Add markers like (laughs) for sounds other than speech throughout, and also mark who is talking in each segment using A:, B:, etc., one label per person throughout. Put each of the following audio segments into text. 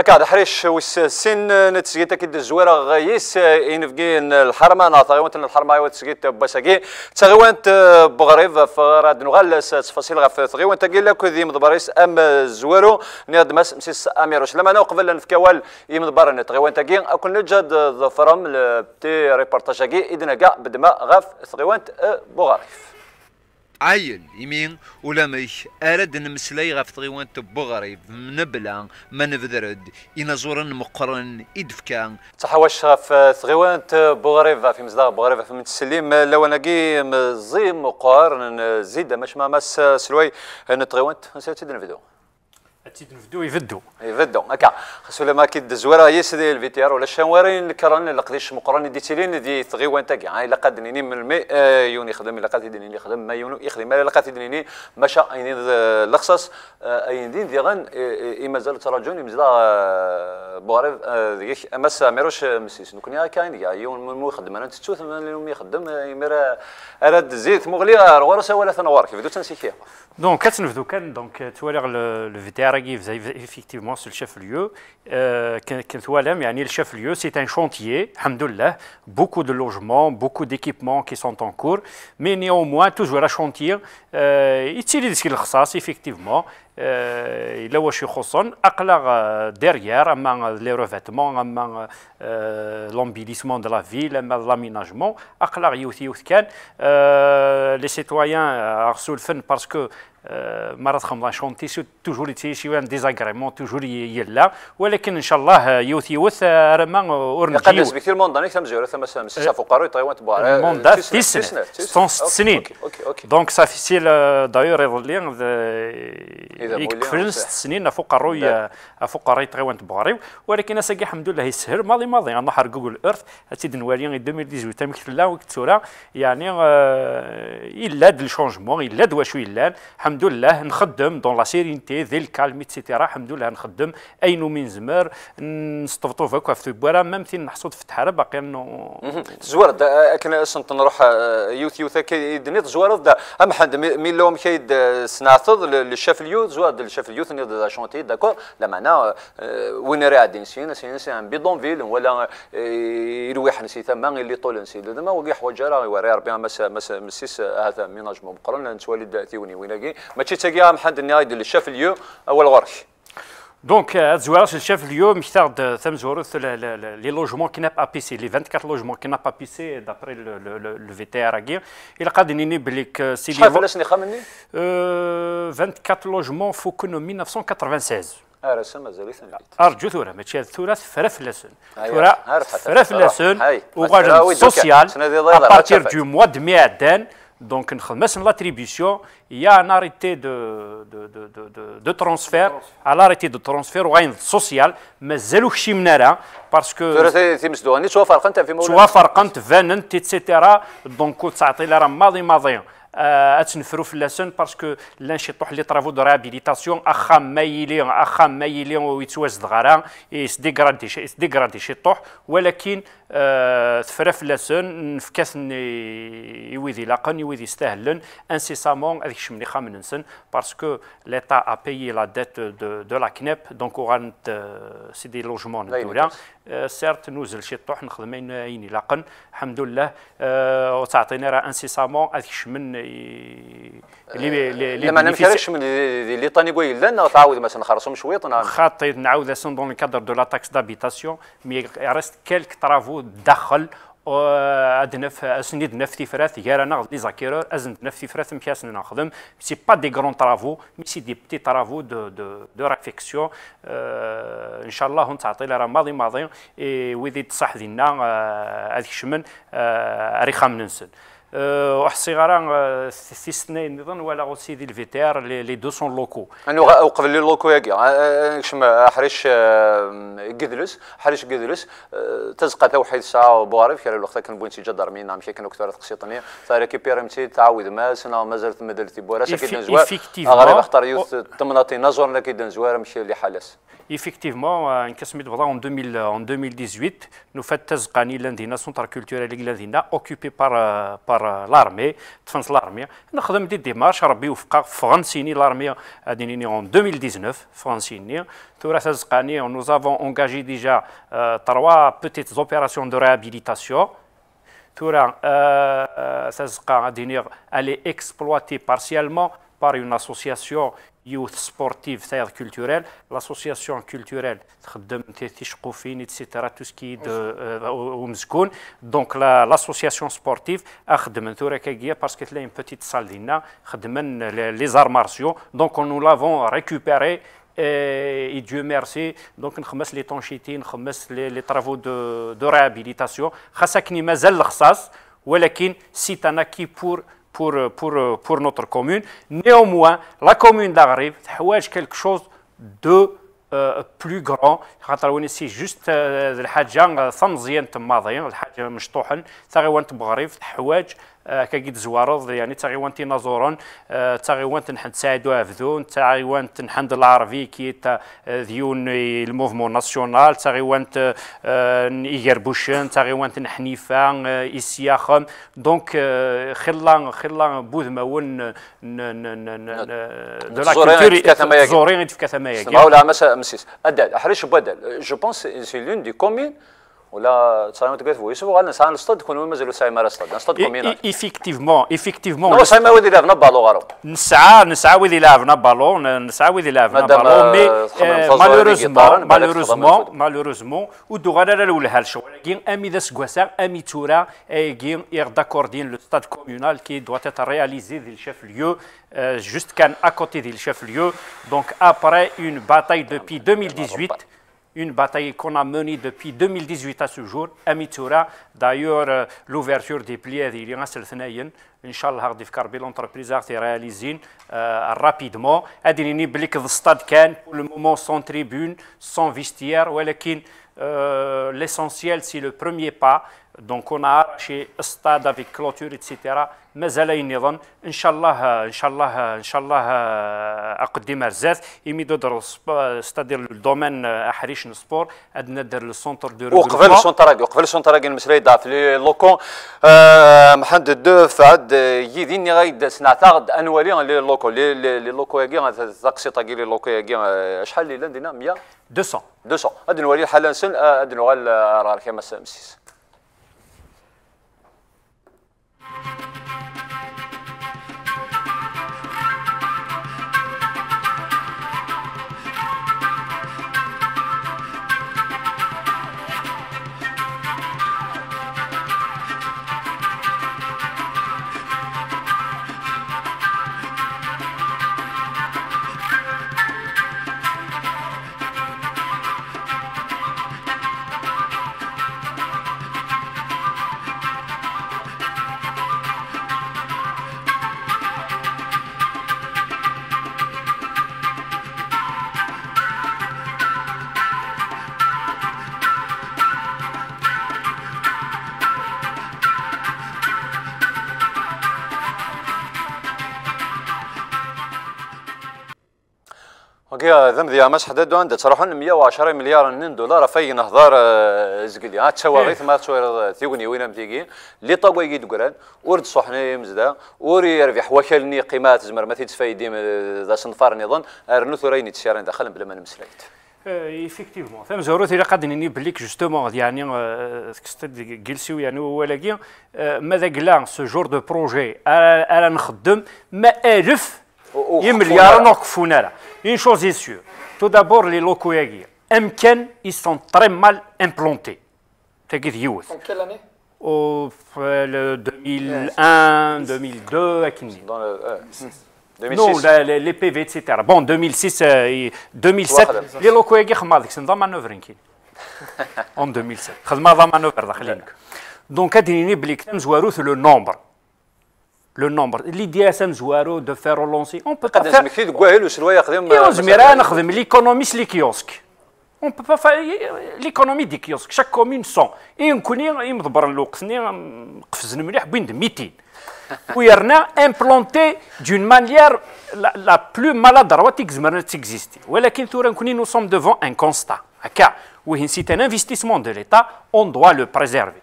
A: هكا حريش سن نتسجيت اكيد الزويره غايس ينفقين الحرمه ناطغيوانت نعم، الحرمه تسجيت باساكي تغيوانت بغريف فراد نغال تفاصيل غف تغيوانت كي لك ذي مضباريس ام زويرو نياد مس مسيس امير سلام انا قبل نفكوال يمضبار تغيوانت كي اكون نجد ظفرم لبتي ريبورتاج كي اذن كاع بدما غف تغيوانت بغريف عين يمين ولا مش ارد نمسلي غف تغيوانت بغريب منبلا ما نفدرد إن زورا مقرن إدفكان تحوش غف تغيوانت بغريب في مزداغ بغري في متسليم لو نقي مزي مقارن زيد مش ما مس سلوي ان تغيوانت نسيت تدن فيديو
B: نفدو يفدو
A: يفدو هكا خاصو لما كيدز ورا يسدي الفيتيار ولا الشوارين الكران اللي قديش مقران دي تيلين دي تغيوان تاكي الا قادنيني من المي آه، يوني يخدم الا قادنيني يخدم ما يونو يخدم الا قادنيني ما شاء اين الخصص آه، اين دين دي غن اي آه، مازال تراجوني مزال بوغريف ديك اما ساميروش مسيس نكون يا كاين يا يون مو يخدم انا من يوم يخدم يمر اراد زيت مغلي ورا ولا ثنوار كيف دو تنسيكيه
B: دونك كتنفدو كان دونك توالي الفيتيار vous avez effectivement, sur le chef-lieu. euh, le chef-lieu, c'est un chantier, alhamdoulilah, beaucoup de logements, beaucoup d'équipements qui sont en cours, mais néanmoins, toujours un chantier, euh, il utilise le effectivement, آه، الا واش يخصهم اقلا آه، ديريير اما آه، لي روفيتمون اما لومبيليسمون دو لا فيل اما لاميناجمون اقلا يوث يوث كان لي سيتويان ارسو الفن باسكو مرات خمضان شونتي توجور تيشي وان ديزاغريمون توجور يلا ولكن ان شاء الله يوث يوث رما اورنجيو يقدس
A: بكثير من دانيك ثم زيرو ثم سيسا فقارو يطيوان تبوار مون دا تيسن ستون سنين
B: دونك صافي فيسيل دايور يظلي يكفرن ست سنين فقروي أه، فقراي تغيوان تبغاريو ولكن ساقي الحمد لله يسهر ماضي ماضي نحر جوجل ايرث هاتي دنوالي 2018 لا وقت سورة يعني أه، الا دل شونجمون الا دوا واشو الا الحمد لله نخدم دون لا سيرينتي ذي الكالم اتسيتيرا الحمد لله نخدم اين من زمر نستفطو فاكو في بورا ميم في نحصد في التحرى باقي انه
A: زوار كنا سنت نروح أه، يوث يوث كي دنيت زوار ام حد مين لهم كيد سناثض للشاف اليوث زوا ديال الشاف اليوثني ديال لاشونتي داكور لا معنى وين راعدين سين سين سين بيدون فيل ولا يروح نسي تما اللي طول نسي تما وكي حوايج راه يوري ربي مس مس مسيس هذا ميناجمون مقرن نتوالي داتي وين ويناكي ماشي تاكي محد النهايه ديال الشاف اليو اول غرش
B: دونك هاد الزواره شاف اليوم ثم تمزورث لي لوجمون كنا با بيسي لي 24 لوجمون كنا با بيسي دابري لو في تي ار اكي الا قاد نيني بليك سيدي شحال فلاش نخام مني 24 لوجمون فوكن 1996
A: ارس مازال
B: ارجو ثوره ماشي هذا الثوره ثرا لسن ثوره ثرا لسن وغادي سوسيال ابارتير دو موا دمي عدان Donc, l'attribution, il y a un arrêté de, de, de, de transfert, à l'arrêté de transfert social, mais c'est le hein, parce que... etc. Donc, آه، تفرا فلاسن نفكاثن يويدي لاقن يويدي يستاهلن انسيسامون هذيك شمني خامن نسن باسكو ليتا ا لا ديت دو لا كنيب دونك وغانت سيدي لوجمون الدوله سيرت نوزل شي طوح نخدم عيني لاقن الحمد لله وتعطينا راه انسيسامون هذيك شمن اللي لما نمشيش
A: من اللي طاني قوي لنا تعاود مثلا خرصهم شويط
B: خاطي نعاود سن دون الكادر دو لا تاكس دابيتاسيون مي ريست كالك ترافو دخل ادنف اسند نفتي فراث غير انا لي زاكيرور ازند نفتي فراث مكاس نخدم سي با دي غران طرافو مي سي دي بتي طرافو دو دو دو ريفليكسيون آه، ان شاء الله نتعطي راه ماضي ماضي ويدي تصح ديالنا هذيك آه، شمن آه، ريخام ننسن Euh, واحد غرا آه، في سنين نظن ولا غوسي سيدي الفي تي ار لي دو سون لوكو
A: انا قبل لي لوكو ياك آه، آه، شم حريش قدلس حريش قدلس تزقى تا واحد الساعه بوارف كان الوقت كان بوينتي جدر مين نعم كانوا كثر تقسيطني صار امتي تعاود ما سنا مازالت مازالت بوارا ساكن زوار غريب اختار يوث تمناتي نزور لكن زوار مشي لحالس
B: effectivement, euh, en en 2018, euh, nous fait Tazqani l'Indina, centre culturel l'Indina, occupé par, euh, par l'armée, défense l'armée. Nous avons des démarches, l'armée, en 2019, Nous avons engagé déjà trois petites opérations de réhabilitation. elle est exploitée partiellement par une association youth sportive, c'est-à-dire culturelle, l'association culturelle, etc., tout ce qui est de Omskoun. Euh, donc l'association sportive a parce qu'elle a une petite salle d'ina, les arts martiaux. Donc nous l'avons récupéré. Et, Dieu merci, donc nous l'étanchéité, nous les, les travaux de, de réhabilitation. Nous avons mais c'est un acquis pour pour, euh, pour, euh, pour notre commune. Néanmoins, la commune d'Agrib, c'est quelque chose de euh, plus grand. C'est juste le Hadjan, مشطوحن تغيوانت بغريف حوايج آه، كاكيد زوارض يعني تغيوانت تينازورون آه، تغيوانت نحن تساعدو افذون تغيوانت نحن العربي كي آه، ديون الموفمون ناسيونال تغيوانت ايغربوشن تغيوانت تنحنيفا اسياخ دونك خلا خلا بوذ ماون زورين لا زورين في كثمايا ولا مسا
A: مسيس ادال احريش بدل جو بونس سي لون دي كومين ولا صايمو تقاتفو ويسو غالنا سان لصد كون مازالو سايما راه صد نصد كومينات
B: ايفيكتيفمون ايفيكتيفمون نو سايما ويدي لافنا بالو غارو نسعى نسعى ويدي لافنا بالو نسعى ويدي لافنا بالو مي مالوروزمون مالوروزمون مالوروزمون ودو غانا لا لولها الشو كين امي ذا سكواسا امي تورا كين يغ داكوردين لو ستاد كوميونال كي دوات اتر رياليزي ديال الشاف ليو جوست كان اكوتي côté ديال الشاف ليو دونك ابري اون باتاي دوبي 2018 une bataille qu'on a menée depuis 2018 à ce jour, à D'ailleurs, euh, l'ouverture des pliés il y a un Inch'Allah, l'entreprise a été réalisée euh, rapidement. y a le stade pour le moment sans tribune, sans vestiaire, mais euh, l'essentiel, c'est le premier pas. Donc, on a arraché le stade avec clôture, etc. مازالين نظن ان شاء الله ان شاء الله ان شاء الله آه، اقدم ايمي دو دودر ستادير الدومين آه، احريش سبور عندنا دار لو سونتر دو وقبل
A: سونتراكي وقبل راكي المسري ضعف لي لوكون آه، محمد الدوف عاد يديني غايد سنعتقد انوالي لي لوكو لي لوكو كي تقسيطه كي لي لوكو كي شحال اللي لاندينا 100 200 200 غادي نولي حالا نسن غادي نوال راه كيما you. يا ذم ذي مش حدد عند تروحون 110 مليار دولار في هضار آه، زقلي هات آه، تشوا إيه. غيث ما تشوا ثيوني وين متيقين اللي طوي يدقران ورد صحني مزدا وري يربح وكلني قيمات زمر ما تيتفايدي ذا صنفار نظن ارنو ثرين تشارن بلا ما نمسليت
B: ايفيكتيفمون ثم زوروث الى قد نني بليك جوستومون يعني آه، كست جلسيو يعني ولكن ماذا قلا سو جور دو بروجي انا نخدم ما الف يمليار نوقفونا Une chose est sûre, tout d'abord les locaux ils sont très mal implantés. En quelle année Au 2001, euh, 2002, à Dans le, 2006. Hmm. Non, les PV, etc. Bon, 2006, euh, et 2007, les locaux sont dans manœuvre. Hein, (laughs) en 2007, manœuvre. Donc, à le nombre. Le nombre, les DSM, de faire relancer. on peut pas faire...
A: Et en Zouméran, on a
B: l'économie, c'est kiosques. On peut pas faire... L'économie, des kiosques. Chaque commune, 100. Et on peut... On peut dire que c'est un métier. On peut implanter d'une manière la plus maladroite que Zouméran existé. Mais on nous sommes devant un constat. OK Si c'est un investissement de l'État, on doit le préserver.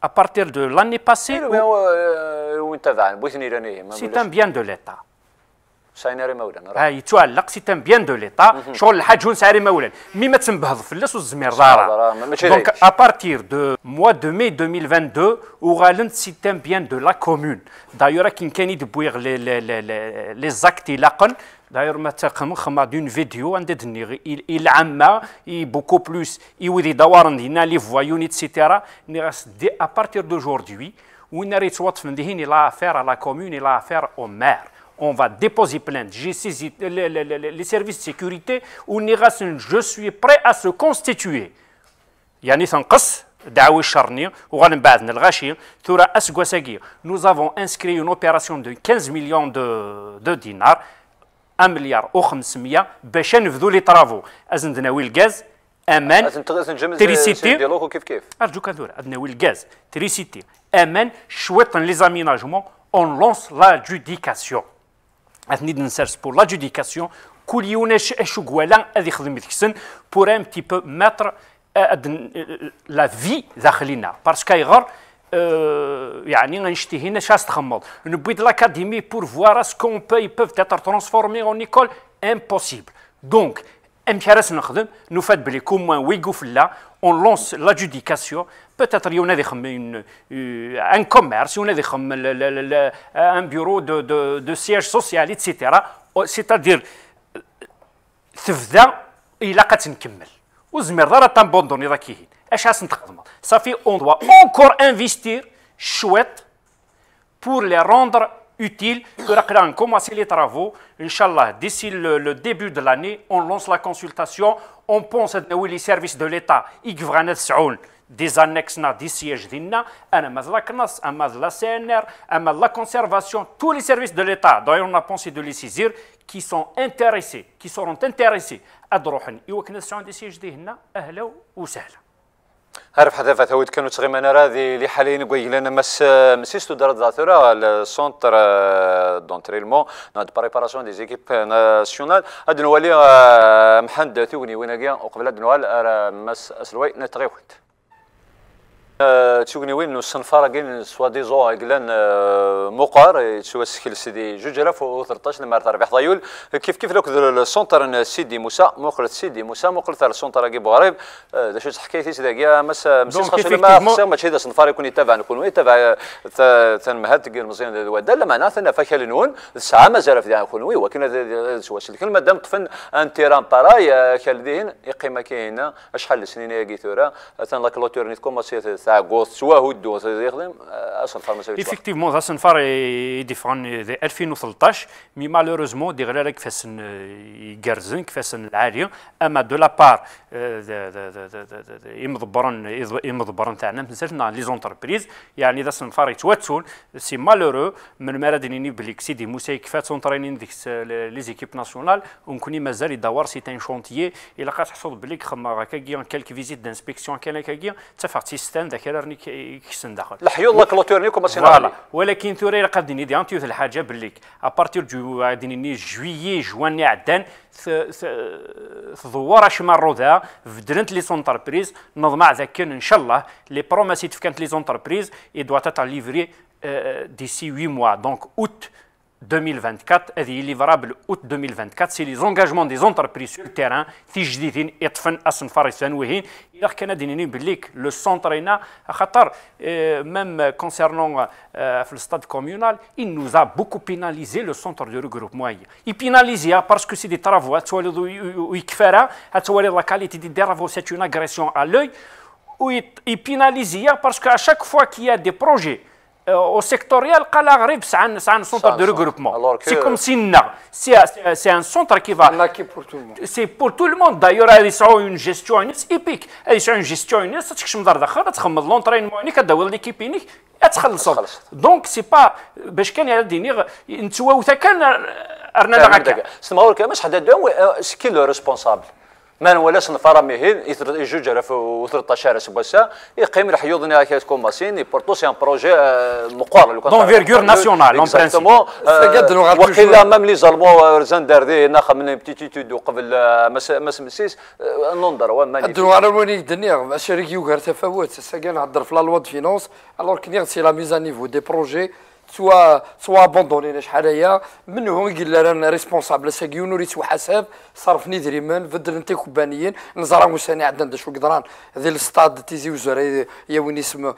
B: à partir de l'année passée. Eh, euh, c'est un bien de l'État.
A: سايناري مولا
B: راه يتعلق سي تان بيان دو ليطا شغل الحاج سعري مولا مي ما تنبهض فلاس والزمير زارا دونك ابارتير دو موا دو مي 2022 وغالنت سي تان بيان دو لا كومون دايور كي كان يدبويغ لي زاكت يلاقن D'ailleurs, d'une vidéo, il, il est beaucoup plus, il les voyons, etc. À partir d'aujourd'hui, on a affaire à la commune, il a affaire au maire. On va déposer plainte. J'ai saisi les services de sécurité. On ira, je suis prêt à se constituer. يعني Charni, دعوي الشرني وغنبعد الغاشي ثورة أسقوساقي nous avons inscrit une opération de 15 millions de, de dinars مليار و 500 باش نفذوا لي طرافو ازندناوي الغاز امان تريسيتي كيف كيف ارجوك هذول ازندناوي الغاز تريسيتي امان شويط لي زاميناجمون اون لونس لا جوديكاسيون اثني نسرس بور لا جوديكاسيون كل يوم اش كوالا هذه خدم ديكسن بور ان بتي بو ماتر لا في داخلنا باسكو يغر Euh, يعني غنشتي هنا شاس تخمض نبوي د لاكاديمي بور فوار اسكون باي بوف تاتر ترانسفورمي اون ايكول امبوسيبل دونك امشي راس نخدم نفاد بلي موان ويكو فلا اون لونس لادجوديكاسيون بوتيتر يونا ذي خم ان كوميرس إيه، يونا ذي خم ان بيرو دو دو دو سياج سوسيال اتسيتيرا سيتادير تفدا الى قات نكمل وزمر راه تنبوندوني راكي ça fait qu'on doit encore investir chouette pour les rendre utiles. On commencer les travaux. Inch'Allah, d'ici le, début de l'année, on lance la consultation. On pense à les services de l'État. Des annexes, des sièges, la CNR, la conservation, tous les services de l'État. D'ailleurs, on a pensé de les saisir qui sont intéressés, qui seront intéressés à des sièges, des
A: عارف حتى فتاويت كانوا تغيما انا راضي لي حاليا كوي لان مس مسيستو دار داتورا السونتر دونتريلمون ناد بريباراسيون دي زيكيب ناسيونال هاد نوالي آه، محمد ثوني وين قبل هاد نوال آه، مس اسلوي نتغيوت تيغني وين سوا دي زو كلان آه، مقار آه، سكيل سيدي جوج الاف و 13 لمارس ربح ضيول كيف كيف لوك السونتر سيدي موسى مقرة سيدي موسى مقرة السونتر كي بوغريب اذا آه، شفت حكايتي سيدي مس مسيس خاص ما خاص ماشي هذا الصنفار يكون يتابع نكون يتابع تنمهد مزيان الواد لا معناتها فاكهه نون الساعة مازال في نكون وي ولكن سواس الكلمة دام طفن ان تيران باراي كالدين يقيم كاين شحال السنين هي ثنا كلوتور تنلاك لوتورنيت كوماسيات تاع غوست هو الدو يخدم فار ما سويتش ايفيكتيفمون
B: اشنفر يدفعون 2013 مي مالوروزمون دي غير فاسن آه، يقرزن كيفاش العاليه اما دو لا بار يمضبرن يمضبرن تاعنا مثلا لي زونتربريز يعني اذا فار يتواتون سي مالورو من ما رادني بلي سيدي موسى كيفاش سونترينين ديك لي زيكيب ناسيونال ونكوني مازال يدور سي تان شونتيي الا قاعد تحصل بلي خما هكا كيان كالك فيزيت دانسبكسيون كان هكا كيان تفاعتي ستاند ذكرني كيسن داخل الله الحيوض لا
A: كلوتورنيكم فوالا
B: ولكن ثوري راه قدني ديان تيوث الحاجه بليك ابارتير جو غادي جويي جوان عدان ثوار اش مرو ذا فدرنت لي سونتربريز نظمع ذاك ان شاء الله لي بروماسيت فكانت لي سونتربريز اي دوا تاتا ليفري ديسي 8 موا دونك اوت 2024 et les livrables août 2024, c'est les engagements des entreprises sur le terrain. Si je dis une étoffe à son farisez nous-hi, il a qu'un Le centre ayna, à part même concernant euh, le stade communal, il nous a beaucoup pénalisé le centre de regroupement. Il pénalise hein, parce que c'est des travaux, c'est où il fera, c'est la qualité des travaux, c'est une agression à l'œil. Il pénalise hier hein, parce qu'à chaque fois qu'il y a des projets. au sectoriel Calagrive, c'est un, un centre de regroupement. C'est comme Sinna. C'est un centre qui va. C'est pour tout le monde. D'ailleurs, ils ont une gestion épique. Ils ont une gestion تكشم دار داخل تخمض لونترينمون عينيك تداول ليكيب عينيك تخلص دونك سي با باش كان على ديني نتواوتا كان رنا لغاكا سما كان باش حدا سكي
A: لو ريسبونسابل ما ولا صنفارا مهين يجوج الاف و13 سباسا يقيم الحيوضنا كوم ماسين يبورتو سي ان بروجي آه، مقار لو دون فيرغور ناسيونال اون برانسيب وقيلا مام لي زالمون آه، دار دي ناخا من بتيتيتود قبل آه، ما مسيس نوندر وان ماني ادرو على وين
C: الدنيا اشارك يوغر تفاوت سا نهضر في لا لوا دو فينونس الوغ كنيغ سي لا ميزا نيفو دي بروجي سوا سوا ابوندونينا شحال هي من هو قال انا ريسبونسابل ساكي نوريت وحساب صرفني دريمان فدر انت كوبانيين نزرا وساني عندنا شو قدران ذي الستاد تيزي وزري يا وين اسم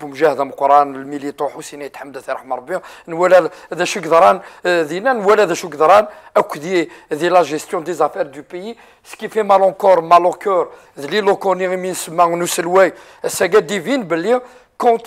C: بومجاهده مقران الميليتو حسين يتحمد رحمه ربي نولا ذا شو قدران دينا نولا ذا شو قدران اوك دي دي لا جيستيون دي زافير دو بيي سكي في مال اونكور مال اوكور ذلي لو كوني من سما نوسلواي ساكا ديفين باللي كونت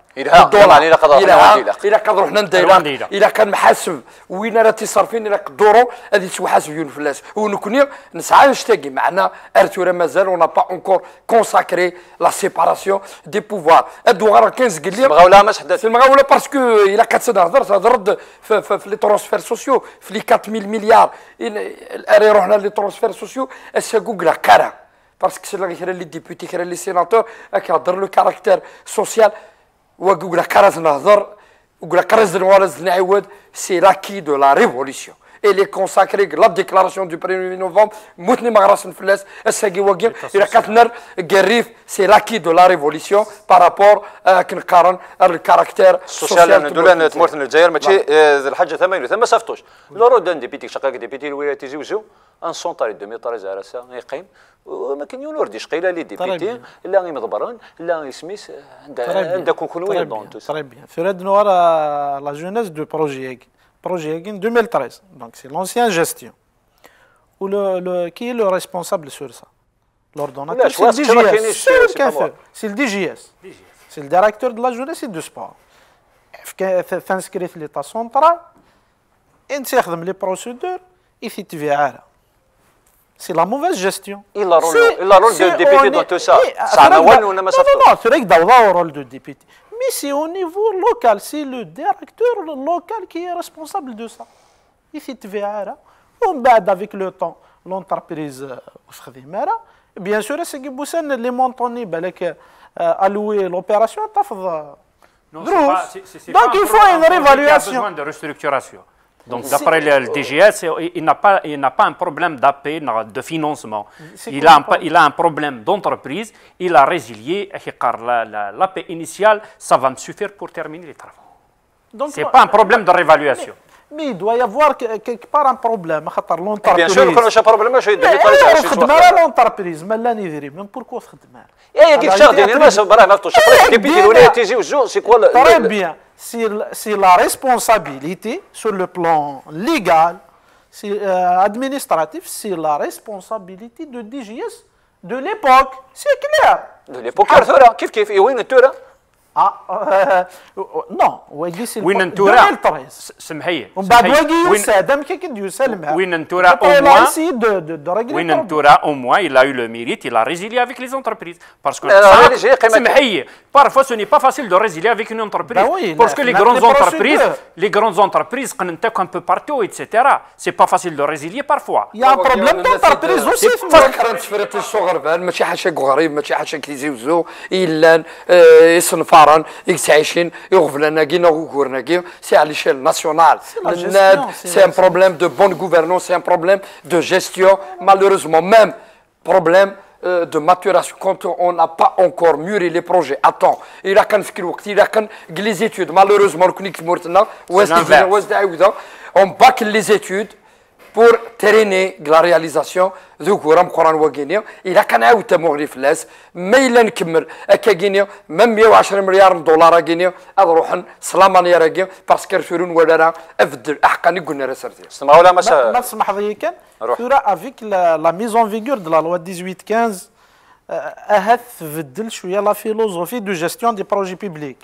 C: الدولار الى قدر الى قدر حنا الدولار الى كان محاسب وين راه تصرفين الى قدرو هذه حاسب يون فلاس ونكوني نسعى نشتاقي معنا ارتورا مازال ونا با اونكور كونساكري لا سيباراسيون دي بوفوار هادو غير 15 قال لي المغاوله ما حدث المغاوله باسكو الى كانت تهضر تهضر في لي ترونسفير سوسيو في لي 4000 مليار الان روحنا لي ترونسفير سوسيو اسا كوكلا كارا باسكو سي لا غير لي ديبوتي كرا لي سيناتور كيهضر لو كاركتير سوسيال وقول كرز نهضر وقول كرز نوارز نعود سي لا كي دو لا ريفوليسيون الى كونساكري لا ديكلاراسيون دو 1 نوفمبر موتني مغرس الفلاس الساقي واقي الى كاتنر الريف سي لاكي دو لا ريفوليسيون بارابور كنقارن الكاركتير سوسيال دولا تمورت الجزائر ماشي
A: الحاجه ثمانية ثم صفتوش لورو دان ديبيتي شقاك ديبيتي الولايه تيزيوزو ان سونطاري دو ميطاريز على يقيم وما كان يونور دي شقيله لي ديبيتي لا غير مضبران لا سميس
D: عندها عندها كوكون وين دونتوس تري بيان فراد نوار لا جونيس دو بروجي projet en 2013. Donc c'est l'ancienne gestion. qui est le responsable sur ça L'ordonnateur, c'est le DGS. C'est le DGS. E. C'est le directeur de la jeunesse et du sport. F'inscrit l'état central, il s'est les procédures, il c'est la mauvaise gestion. Il a le rôle de député dans tout ça. Ça n'a pas le rôle de député mais c'est au niveau local, c'est le directeur local qui est responsable de ça. Il fait vois, On bat avec le temps, l'entreprise euh, Mara. Bien sûr, c'est que les montants ben, euh, alloués à l'opération, euh, Donc il faut une réévaluation. Il y a besoin
B: de restructuration. Donc, d'après le DGS, il n'a pas, pas un problème d'AP, de financement. Il a, un, il a un problème d'entreprise. Il a résilié, car l'AP initiale, ça va me suffire pour terminer les travaux. Ce n'est pas un problème de euh, réévaluation.
D: مي دوا يافوار كيك بار ان بروبليم خاطر لونتربريز بيان سور كون شي بروبليم ماشي يدير إيه، لي إيه، خدمه راه لونتربريز ما لا ميم بوركو خدمه
A: اي كيف شاردين الناس راه ما فتوش ديبيتي إيه، الولايه تيجي وجو سي كوا تري
D: بيان سي سي لا ريسبونسابيليتي سور لو بلون ليغال سي ادمينستراتيف سي لا ريسبونسابيليتي دو دي جي اس دو ليبوك سي كلير دو ليبوك كيف كيف وين الثوره آه، آه، (laughs) نو واقي سي وين نتورا سمحي ومن بعد واقي يوسا دام كي يوسا الماء وين نتورا او موا وين نتورا
B: او موا الا يو لو ميريت الا ريزيلي افيك لي زونتربريز باسكو سمحي بارفوا سو ني با فاسيل دو ريزيلي افيك اون انتربريز باسكو لي غرون زونتربريز لي غرون زونتربريز قننتك ان بو بارتو ايتترا سي با فاسيل دو ريزيلي بارفوا يا بروبليم دونتربريز اوسي فكر
C: تفرط ماشي حاجه غريب ماشي الا C'est à l'échelle nationale. C'est un problème de bonne gouvernance, c'est un problème de gestion, malheureusement, même problème euh, de maturation. Quand on n'a pas encore mûri les projets, attends, il y a des études. Malheureusement, on bâcle les études. بور تريني لا رياليزاسيون ذو كورام قران وغينيا الا كان عاود تمغري فلاس ما الا نكمل اكا غينيا ما 110 مليار دولار غينيا اروحن سلامانيا راكي باسكو رسولون ولا راه افدل احقا نقولنا راه سرتي سمع ولا ما ما
D: تسمح لي كان تورا افيك لا ميزون فيغور دو لا لوا 1815 اهات تبدل شويه لا فيلوزوفي دو جيستيون دي بروجي بيبليك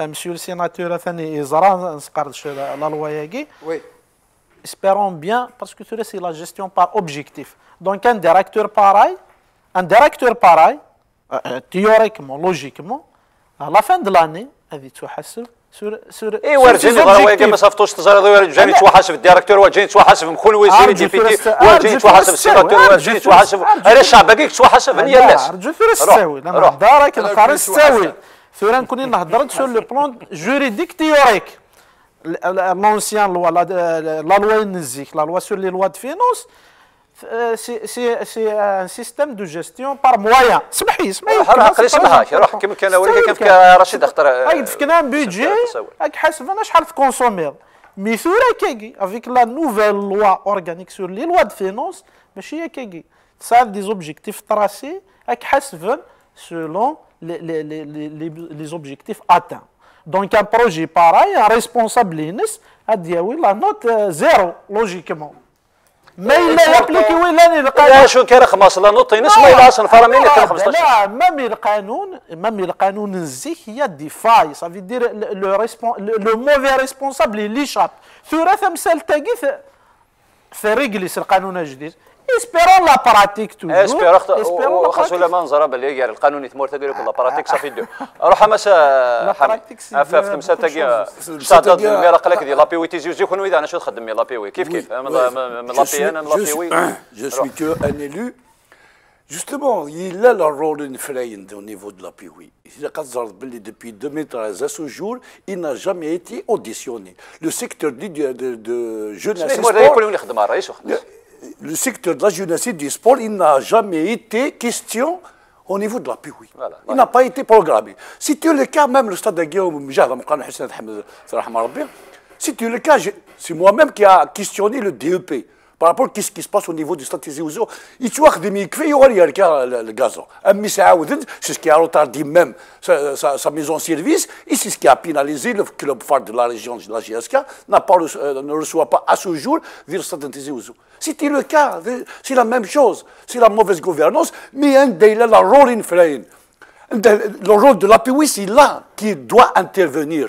D: مسيو السيناتور ثاني يزرا نسقردش لا لوا ياكي وي espérons bien, parce que cela, c'est la gestion par objectif. Donc, un directeur pareil, un directeur pareil, euh, euh théoriquement, logiquement, à la fin de l'année, هذه تحسب سور سور اي ورجيني غير كما
A: صفتوش التزريض جاني تحاسب الديريكتور وجاني تحاسب مخون وزير دي بي تي وجاني تحاسب السيراتور وجاني تحاسب انا الشعب كيك تحاسب هي الناس رجل في الساوي لما دارك القرار الساوي
D: ثوران كوني نهضرك سور لو بلون جوريديك تيوريك لونسيان لوا لا لوا loi لا لوا سور لي لوا lois سي سي سي ان سيستيم دو جيستيون بار موان سمحي سمحي عقلي سمحك روح كيما كان اولي كان كيف رشيد اختار آه، اي دفكنا بيجي هاك حسبنا شحال تكونسومير مي ثورا كيكي افيك لا نوفيل لوا اورغانيك سور لي لوا دو فينونس ماشي هي كيكي تصاب دي زوبجيكتيف تراسي هاك حسبن سولون لي زوبجيكتيف اتان دونك ان بروجي باراي ان ريسبونسابل ينس هادي ياوي لا نوت زيرو لوجيكمون ما الا يابليكي ولا يلقى شو
E: كي
A: رخمص لا نوت ينس ما يلاش نفرمي كان 15
D: لا مي القانون مي القانون نزي هي دي فاي صافي دير لو ريسبون لو موفي ريسبونسابل اللي شاب ثلاثه مسال تاكي في ريغليس القانون الجديد Espérons la pratique toujours.
A: لا وخاصو لما نزرب اللي يعني القانون يثمر تقول لك لا براتيك صافي دو روح مسا حمد في تمسا تاكي شاطر الميرا قال لك دي لابي وي تيزيو زيو كون انا شو تخدم مي لابي وي كيف كيف من لابي انا من لابي وي
E: جو سوي كو ان الو Justement, il a le rôle de au niveau de la PIWI. E depuis 2013 à ce jour, il n'a jamais été auditionné. Le secteur de, de, de jeunesse et sport... le secteur de la jeunesse du sport, il n'a jamais été question au niveau de la PUI. il n'a pas été programmé. Si tu le cas, même le stade de Guillaume c'est moi-même qui a questionné le DEP par rapport à ce qui se passe au niveau du stratégies de Il tu vois, il y aura le gazon. C'est ce qui a retardé même sa, mise en service et c'est ce qui a pénalisé le club phare de la région de la GSK, n'a euh, ne reçoit pas à ce jour le stratégies Si C'était le cas, c'est la même chose, c'est la mauvaise gouvernance, mais un délai la rolling frame. Le rôle de l'API, c'est là qui doit intervenir.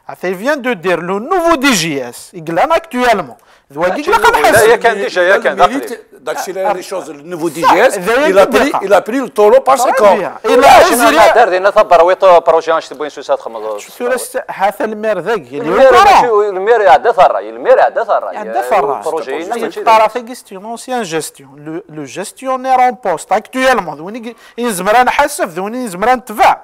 D: دو دير لو نوفو دي جي اس يقلان gagne actuellement. Il كان déjà, يا كان
E: ديجا les choses, le nouveau DGS, il a pris, il a pris
D: le taureau par ses سيكون الى a
E: géré.
A: دار دينا ثبر ويطو بروجي انش سوسات نسوس
D: هذا هذا المير ذاك
A: المير يعدى ثرا المير يعدى ثرا يعدى ثرا بروجي طرافي
D: جيستيون اونسيان جيستيون لو جيستيونير اون بوست اكتويلمون ذوني زمران حاسف ذوني زمران نتبع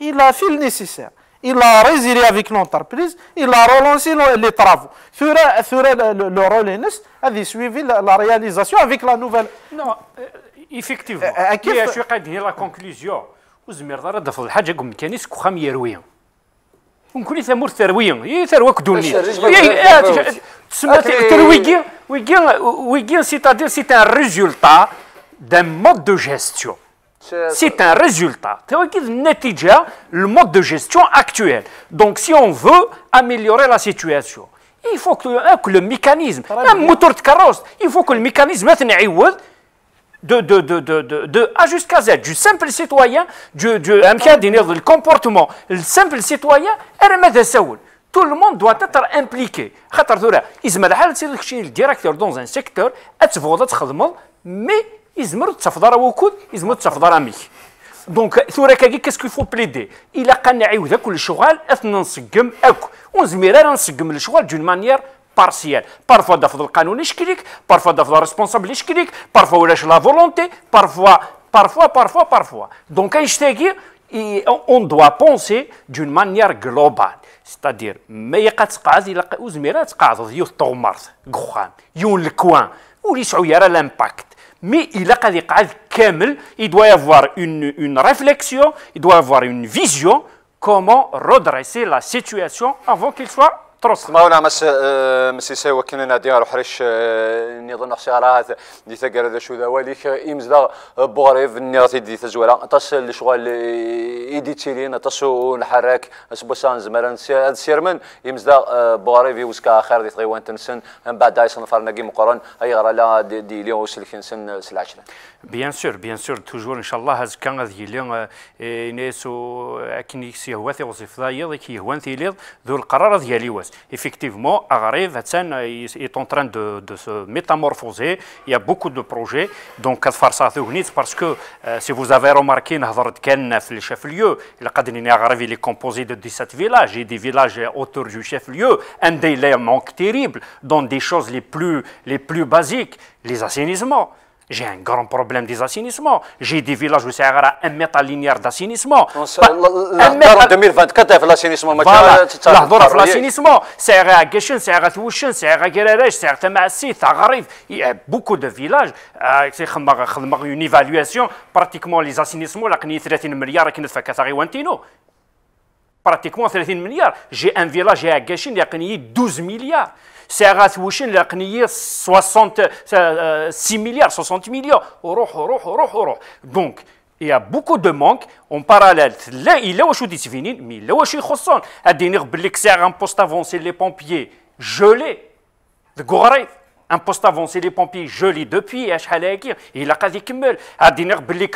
D: الى في النيسيسير il a résilié avec l'entreprise, il a relancé les travaux. Sur, sur le, le rôle a suivi la, la, réalisation avec la nouvelle.
B: Non, euh, effectivement. كيف... شو قاعد هي لا كونكلوزيون وزمير راه دفض الحاجه قم كان يسكو خام يرويه ونكون ثمور ثرويه هي ثروه كدونيه تسمى ترويكي ويكي ويكي سيتادير سيت ان ريزولتا دان مود دو جيستيون C'est un résultat. le mode de gestion actuel. Donc, si on veut améliorer la situation, il faut que, que le mécanisme, un moteur de carrosse, il faut que le mécanisme de, de, de, de, de A jusqu'à Z, du simple citoyen, du, du le comportement, le simple citoyen, tout le monde doit être impliqué. خاطر ثورة إذا ما الحال سيدك الشيء الديريكتور دون ان سيكتور أتفوض تخدمه مي يزمر تفضى راه وكود يزمر تفضى راه ميك دونك ثورا كاكي كاسكو فو بليدي الا قنا عيوذا كل شغال اثنا نسقم اكو ونزمير راه نسقم الشغال دون مانيير بارسيال بارفوا دافض القانون يشكريك بارفوا دافض ريسبونسابل يشكريك بارفوا ولاش لا فولونتي بارفوا بارفوا بارفوا بارفوا دونك كنشتاكي اون دوا بونسي دون مانيير جلوبال ستادير ما يقات تقعد الا وزميرات تقعد يوث طومارت كوخان يون الكوان وليس عويا راه لامباكت mais il a il doit y avoir une, une réflexion, il doit avoir une vision comment redresser la situation avant qu'il soit ما مولا نعم،
A: مس آه، مسيسا وكنا نادي روح ريش آه، نظن خسارات دي تقر ذا شو ذا وليك إمز ذا آه، بوريف نيرتي دي تزولا تصل الشغل إيدي تيرين تصو نحرك اسبوسان زمرن هاد سيرمن إمز ذا بوريف يوسكا خير دي تغيوان وانتنسن من بعد دايسن فرناقي مقرن أي غرا لا دي, دي ليون وسلكنسن سلعشرة
B: بيان سور بيان سور توجور إن شاء الله هاز كان غادي ليون ناس أكني سيهواتي وصف ذا يض كيهوان ثيليض ذو القرار ديالي واس effectivement, Agarif est en train de, se métamorphoser. Il y a beaucoup de projets. Donc, parce que euh, si vous avez remarqué, le chef-lieu, il est composé de 17 villages et des villages autour du chef-lieu. Un délai manque terrible dans des choses les plus, les plus basiques, les assainissements. J'ai un grand problème des assainissements. J'ai des villages où c'est un mètre linéaire d'assainissement. En 2024, bah, l'assainissement, voilà. l'assainissement, c'est à c'est à c'est à c'est à Tamassi, ça arrive. Il y a beaucoup de villages. Euh, c'est une évaluation, pratiquement les assainissements, la 30 milliards, qui ne fait qu'à Pratiquement 30 milliards. J'ai un village, j'ai à Geshen, il y a 12 milliards. C'est وشن العقنيه 60 6 milliards 60 milliards Donc, Donc, il y a beaucoup de manques en parallèle. Là, il a aussi des mais il a aussi des choses. À dire que un poste avancé, les pompiers gelés, de Gorée un poste avancé des pompiers gelé depuis, il a quasi كمل A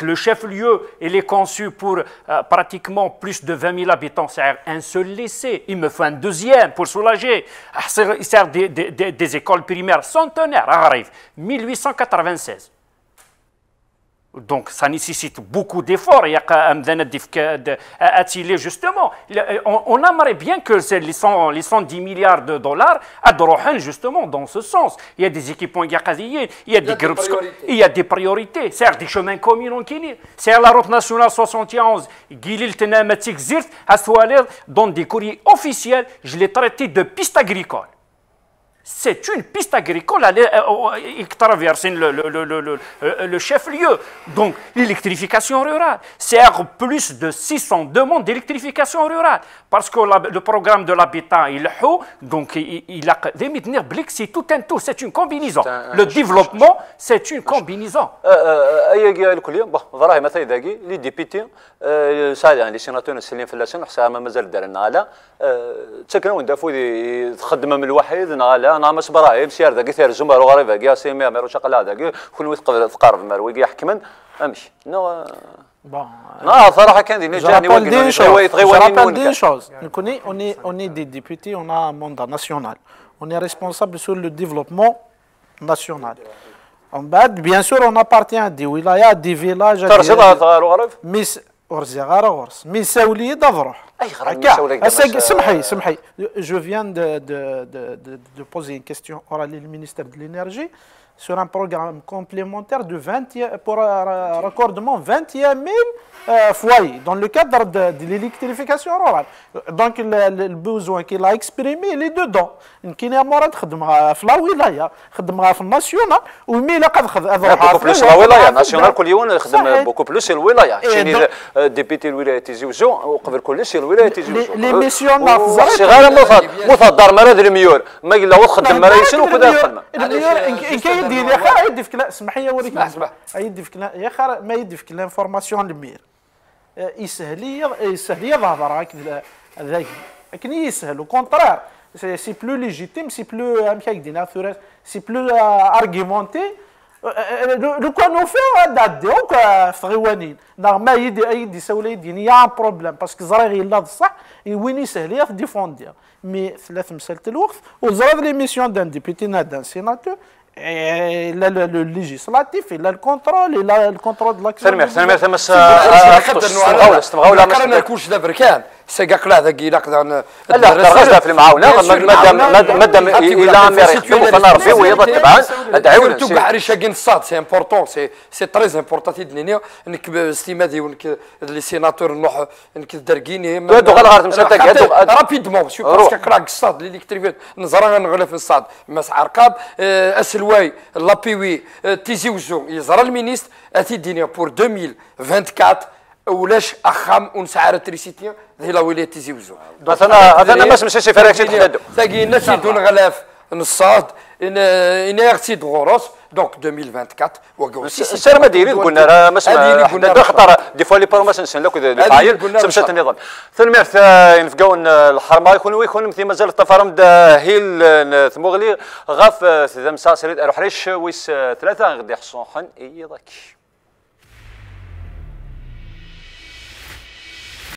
B: le chef-lieu il est conçu pour euh, pratiquement plus de 20 000 habitants c'est un seul lycée il me faut un deuxième pour soulager il ah, sert des, écoles primaires centenaires arrive 1896 donc ça nécessite beaucoup d'efforts. Euh, euh, il y a Justement, on aimerait bien que les 110 milliards de dollars adrohen justement dans ce sens. Il y a des équipements qui y a, il y a des groupes, il y a des priorités. C'est des chemins communs en Guinée. C'est la route nationale 71. Gilil Tenamatik Zirt, dans des courriers officiels, je l'ai traité de piste agricole c'est une piste agricole traversant le, le, chef-lieu. Donc, l'électrification rurale, c'est plus de 600 demandes d'électrification rurale. Parce que le programme de l'habitat, il haut, donc il, il a des c'est tout un tout, c'est une combinaison. le développement, c'est une combinaison.
A: والله les députés, لي les ساعد يعني لي سيناتور سليم فلاسن حسها مازال دارنا على تكنون le خدمه من الوحيد على نامس براهيم سير ذاك ثير زمر وغريبه كي سيمي ميرو شقلا ذاك كل ويتقرب تقرب مروي كي حكمن امشي نو بون لا صراحه كان دي جاني وقت شويه نقول دي
D: شوز نكوني اوني اوني دي ديبوتي اون ا موندا ناسيونال اون اي ريسبونسابل سور لو ديفلوبمون ناسيونال ومن بعد بيان سور اون ابارتيان دي ولايه دي فيلاج ترشدها صغار ميس ورزي غارة ورس مي ساولي دفروح اي
A: غرا سمحي
D: سمحي جو فيان دو بوزي اون كيستيون اورالي للمينيستر دو لينيرجي sur un programme complémentaire de 20, pour euh, un raccordement 21 000 foyers dans le cadre de, de l'électrification rurale. Donc le, le besoin qu'il a exprimé, il est dedans. كاين يا مراد خدمها في لا ولايه خدمها في الناسيونال ومي لا قد خدمها بوكو بلوس لا ولايه ناسيونال كل
A: يوم نخدم بوكو بلوس الولايه شيني ديبيتي الولايه تيزيوزو وقبل كلش الولايه تيزيوزو لي ميسيونار شي غير مثضر مراد الميور ما الا وخدم مراد شنو كذا
D: خدمه عندي يا خا يدي في كلام اسمح لي اوريك اسمح اسمح يدي في كلام يا خا ما يدي في كلام فورماسيون لمير يسهل يسهل يظهر هكذا ذاك لكن يسهل وكونترار سي بلو ليجيتيم سي بلو امك دينا ثوراس سي بلو ارغيمونتي لو كان وفي دادي اوك في غيوانين ما يدي يدي سولا يدي يا بروبليم باسكو زري غير لا بصح وين يسهل يا ديفوندير مي ثلاث مسالت الوقت لي ميسيون دان ديبيتي ناد سيناتور لا الليجيسلاتيف لا الكونترول الا الكونترول دو لاكسيون سمير سمير تما استبغاو استبغاو
C: لا كرهنا الكلش دابا كان سيقاك سيقا كلاهذا كيلاك ذا لا درجنا في المعاونه مادام مادام الى عم يحكموا فانا ربي ويضا تبعا تعاون تو بحري شاكين الصاد سي امبورتون سي سي تريز امبورطون تيدنيني انك ستيمادي وانك لي سيناتور نوح انك دركيني هادو غير غير تمشي تاك هادو رابيدمون سو باسكو كراك الصاد اللي كتريفيت نزرا نغلى في الصاد مس عرقاب اسلواي لابيوي تيزي وزو يزرى المينيست اتيديني بور 2024 ولاش اخام ونس تريسيتي هي لا ولايه تيزي وزو انا انا ما سمسيش فراك سيد تاقي الناس يدون غلاف نصاد ان ان ارتيد غروس دونك 2024 وكاو
A: سير ما ديري قلنا راه ما قلنا دو خطر دي فوا لي بارماس نسن لك العايل سمشات النظام ميرث ينفقون الحرمه يكون ويكون مثل مازال الطفرم هيل ثمغلي غاف ثمسا سريد ريش ويس آه، ثلاثه غدي حصون حن اي ذاك